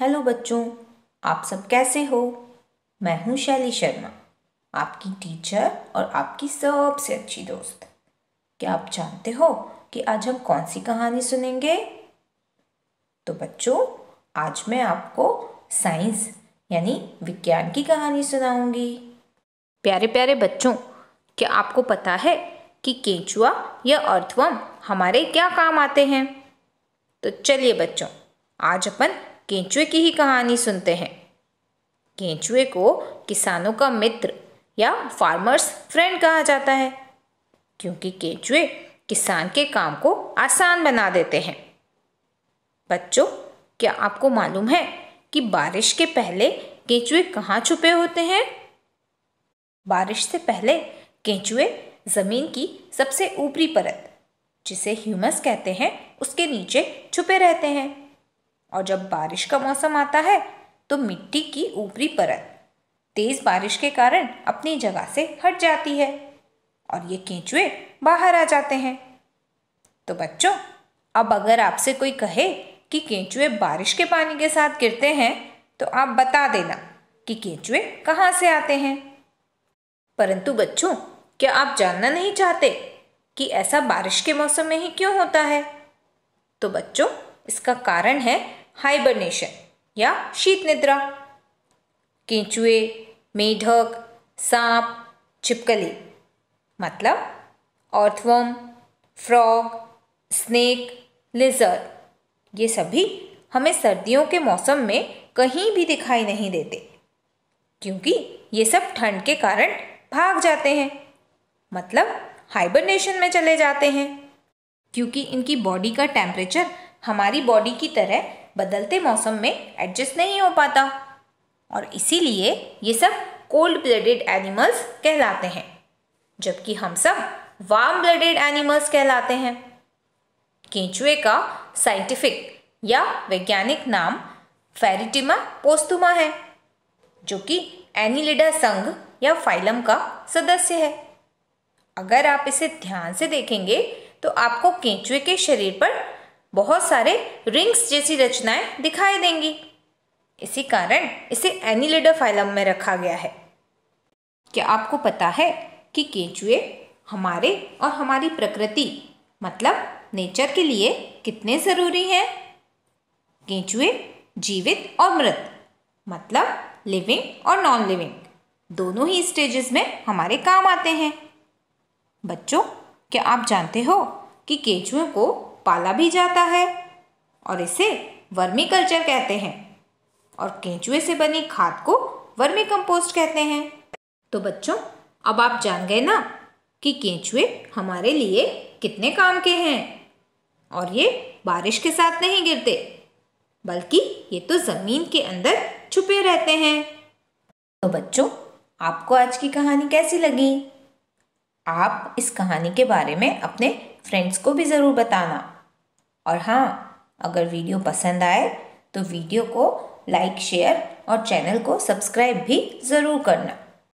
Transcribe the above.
hello बच्चों आप सब कैसे हो मैं हूँ शैली शर्मा आपकी टीचर और आपकी सबसे अच्छी दोस्त क्या आप जानते हो कि आज हम कौन सी कहानी सुनेंगे तो बच्चों आज मैं आपको साइंस यानी विज्ञान की कहानी सुनाऊंगी प्यारे प्यारे बच्चों क्या आपको पता है कि केंचुआ या अर्थवम हमारे क्या काम आते हैं तो चलिए बच्चों आज अपन केंचुए की ही कहानी सुनते हैं केंचुए को किसानों का मित्र या फार्मर्स फ्रेंड कहा जाता है क्योंकि केंचुए किसान के काम को आसान बना देते हैं बच्चों क्या आपको मालूम है कि बारिश के पहले केंचुए कहाँ छुपे होते हैं बारिश से पहले केंचुए ज़मीन की सबसे ऊपरी परत जिसे ह्यूमस कहते हैं उसके नीचे छुपे रहते हैं और जब बारिश का मौसम आता है तो मिट्टी की ऊपरी परत तेज़ बारिश के कारण अपनी जगह से हट जाती है और ये केंचुए बाहर आ जाते हैं तो बच्चों अब अगर आपसे कोई कहे कि केंचुए बारिश के पानी के साथ गिरते हैं तो आप बता देना कि केंचुए कहाँ से आते हैं परंतु बच्चों क्या आप जानना नहीं चाहते कि ऐसा बारिश के मौसम में ही क्यों होता है तो बच्चों इसका कारण है हाइबरनेशन या शीत निद्रा केंचुए मेढक सांप छिपकली मतलब ऑर्थवर्म फ्रॉग स्नेक लिजर ये सभी हमें सर्दियों के मौसम में कहीं भी दिखाई नहीं देते क्योंकि ये सब ठंड के कारण भाग जाते हैं मतलब हाइबरनेशन में चले जाते हैं क्योंकि इनकी बॉडी का टेम्परेचर हमारी बॉडी की तरह बदलते मौसम में एडजस्ट नहीं हो पाता और इसीलिए ये सब कोल्ड ब्लडेड एनिमल्स कहलाते हैं जबकि हम सब वार्म ब्लडेड एनिमल्स कहलाते हैं केंचुए का साइंटिफिक या वैज्ञानिक नाम फेरिटिमा पोस्तुमा है जो कि एनिलिडा संघ या फाइलम का सदस्य है अगर आप इसे ध्यान से देखेंगे तो आपको केंचुए के शरीर पर बहुत सारे रिंग्स जैसी रचनाएं दिखाई देंगी इसी कारण इसे एनिलिडा फाइलम में रखा गया है क्या आपको पता है कि केंचुए हमारे और हमारी प्रकृति मतलब नेचर के लिए कितने ज़रूरी हैं केंचुए जीवित और मृत मतलब लिविंग और नॉन लिविंग दोनों ही स्टेजेस में हमारे काम आते हैं बच्चों क्या आप जानते हो कि केंचुए को पाला भी जाता है और इसे वर्मी कल्चर कहते हैं और केंचुए से बनी खाद को वर्मी कंपोस्ट कहते हैं तो बच्चों अब आप जान गए ना कि केंचुए हमारे लिए कितने काम के हैं और ये बारिश के साथ नहीं गिरते बल्कि ये तो ज़मीन के अंदर छुपे रहते हैं तो बच्चों आपको आज की कहानी कैसी लगी आप इस कहानी के बारे में अपने फ्रेंड्स को भी ज़रूर बताना और हाँ अगर वीडियो पसंद आए तो वीडियो को लाइक शेयर और चैनल को सब्सक्राइब भी ज़रूर करना